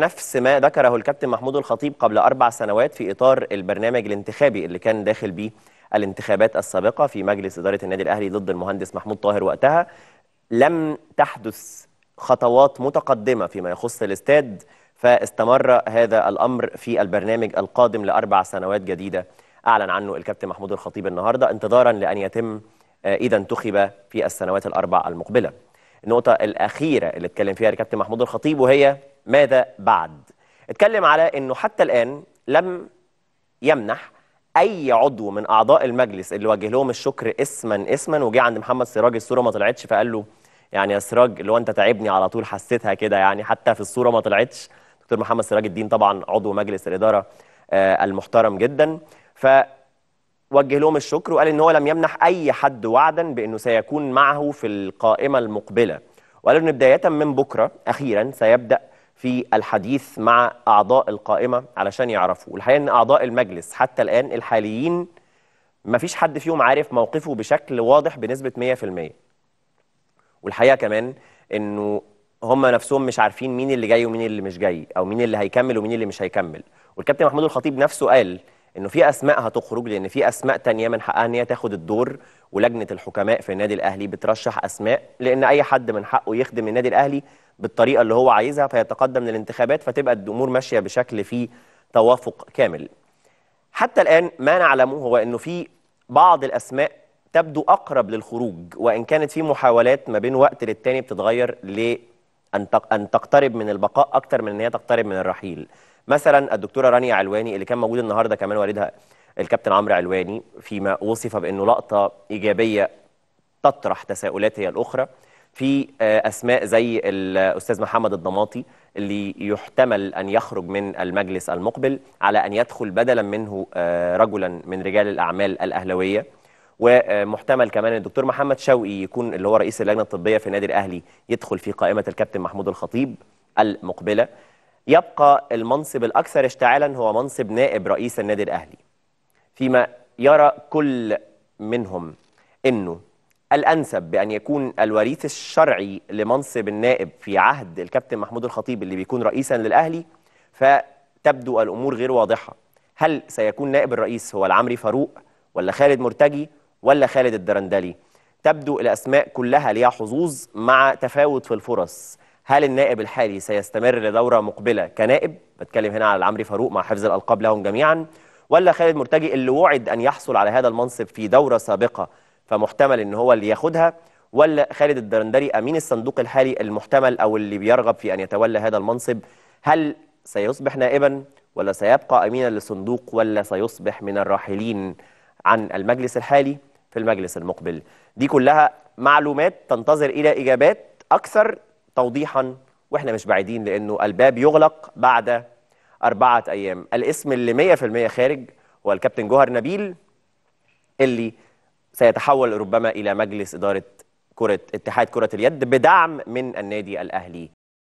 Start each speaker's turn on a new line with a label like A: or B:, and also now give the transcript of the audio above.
A: نفس ما ذكره الكابتن محمود الخطيب قبل أربع سنوات في إطار البرنامج الانتخابي اللي كان داخل بيه الانتخابات السابقة في مجلس إدارة النادي الأهلي ضد المهندس محمود طاهر وقتها لم تحدث خطوات متقدمة فيما يخص الاستاد فاستمر هذا الأمر في البرنامج القادم لأربع سنوات جديدة أعلن عنه الكابتن محمود الخطيب النهاردة انتظارا لأن يتم آه، إذا انتخب في السنوات الأربع المقبلة النقطة الأخيرة اللي اتكلم فيها الكابتن محمود الخطيب وهي ماذا بعد اتكلم على أنه حتى الآن لم يمنح اي عضو من اعضاء المجلس اللي وجه لهم الشكر اسما اسما وجه عند محمد سراج الصوره ما طلعتش فقال له يعني يا سراج اللي هو انت تعبني على طول حسيتها كده يعني حتى في الصوره ما طلعتش دكتور محمد سراج الدين طبعا عضو مجلس الاداره آه، المحترم جدا ف وجه لهم الشكر وقال ان هو لم يمنح اي حد وعدا بانه سيكون معه في القائمه المقبله وقال ان بدايه من بكره اخيرا سيبدا في الحديث مع أعضاء القائمة علشان يعرفوا والحقيقة أن أعضاء المجلس حتى الآن الحاليين ما فيش حد فيهم عارف موقفه بشكل واضح بنسبة 100% والحقيقة كمان أنه هم نفسهم مش عارفين مين اللي جاي ومين اللي مش جاي أو مين اللي هيكمل ومين اللي مش هيكمل والكابتن محمود الخطيب نفسه قال انه في اسماء هتخرج لان في اسماء تانية من حقها ان هي تاخد الدور ولجنه الحكماء في النادي الاهلي بترشح اسماء لان اي حد من حقه يخدم النادي الاهلي بالطريقه اللي هو عايزها فيتقدم للانتخابات فتبقى الامور ماشيه بشكل فيه توافق كامل. حتى الان ما نعلمه هو انه في بعض الاسماء تبدو اقرب للخروج وان كانت في محاولات ما بين وقت للتاني بتتغير لان ان تقترب من البقاء اكثر من ان هي تقترب من الرحيل. مثلا الدكتوره رانيا علواني اللي كان موجود النهارده كمان والدها الكابتن عمرو علواني فيما وصف بانه لقطه ايجابيه تطرح تساؤلات هي الاخرى. في آه، اسماء زي الاستاذ محمد الضماطي اللي يحتمل ان يخرج من المجلس المقبل على ان يدخل بدلا منه آه، رجلا من رجال الاعمال الاهلاويه ومحتمل كمان الدكتور محمد شوقي يكون اللي هو رئيس اللجنه الطبيه في النادي الاهلي يدخل في قائمه الكابتن محمود الخطيب المقبله يبقى المنصب الاكثر اشتعالا هو منصب نائب رئيس النادي الاهلي فيما يرى كل منهم انه الأنسب بأن يكون الوريث الشرعي لمنصب النائب في عهد الكابتن محمود الخطيب اللي بيكون رئيسا للأهلي فتبدو الأمور غير واضحة هل سيكون نائب الرئيس هو العمري فاروق ولا خالد مرتجي ولا خالد الدرندلي تبدو الأسماء كلها ليها حظوظ مع تفاوت في الفرص هل النائب الحالي سيستمر لدورة مقبلة كنائب بتكلم هنا على العمري فاروق مع حفظ الألقاب لهم جميعا ولا خالد مرتجي اللي وعد أن يحصل على هذا المنصب في دورة سابقة فمحتمل ان هو اللي ياخدها ولا خالد الدرندري امين الصندوق الحالي المحتمل او اللي بيرغب في ان يتولى هذا المنصب هل سيصبح نائبا ولا سيبقى امينا للصندوق ولا سيصبح من الراحلين عن المجلس الحالي في المجلس المقبل دي كلها معلومات تنتظر الى اجابات اكثر توضيحا واحنا مش بعيدين لانه الباب يغلق بعد أربعة أيام الاسم اللي 100% خارج هو الكابتن جوهر نبيل اللي سيتحول ربما إلى مجلس إدارة كرة اتحاد كرة اليد بدعم من النادي الأهلي